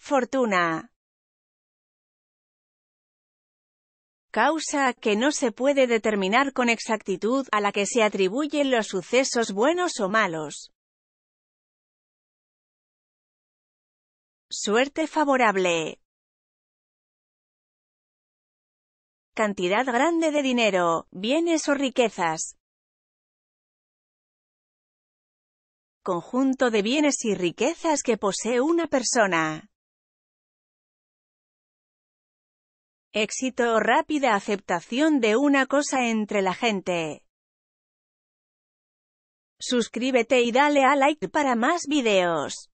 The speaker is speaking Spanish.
Fortuna. Causa que no se puede determinar con exactitud a la que se atribuyen los sucesos buenos o malos. Suerte favorable. Cantidad grande de dinero, bienes o riquezas. Conjunto de bienes y riquezas que posee una persona. Éxito o rápida aceptación de una cosa entre la gente. Suscríbete y dale a like para más videos.